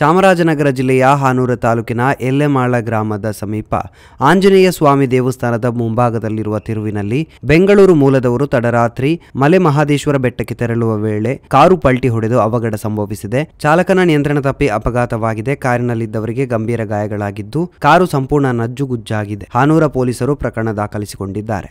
ಚಾಮರಾಜನಗರ ಜಿಲ್ಲೆಯ ಹಾನೂರ ತಾಲೂಕಿನ ಎಲ್ಲೆಮಾಳ ಗ್ರಾಮದ ಸಮೀಪ ಆಂಜನೇಯ ಸ್ವಾಮಿ ದೇವಸ್ಥಾನದ ಮುಂಭಾಗದಲ್ಲಿರುವ ತಿರುವಿನಲ್ಲಿ ಬೆಂಗಳೂರು ಮೂಲದವರು ತಡರಾತ್ರಿ ಮಲೆ ಮಹಾದೇಶ್ವರ ಬೆಟ್ಟಕ್ಕೆ ತೆರಳುವ ವೇಳೆ ಕಾರು ಪಲ್ಟಿ ಹೊಡೆದು ಅವಘಡ ಸಂಭವಿಸಿದೆ ಚಾಲಕನ ನಿಯಂತ್ರಣ ತಪ್ಪಿ ಅಪಘಾತವಾಗಿದೆ ಕಾರಿನಲ್ಲಿದ್ದವರಿಗೆ ಗಂಭೀರ ಗಾಯಗಳಾಗಿದ್ದು ಕಾರು ಸಂಪೂರ್ಣ ನಜ್ಜುಗುಜ್ಜಾಗಿದೆ ಹಾನೂರ ಪೊಲೀಸರು ಪ್ರಕರಣ ದಾಖಲಿಸಿಕೊಂಡಿದ್ದಾರೆ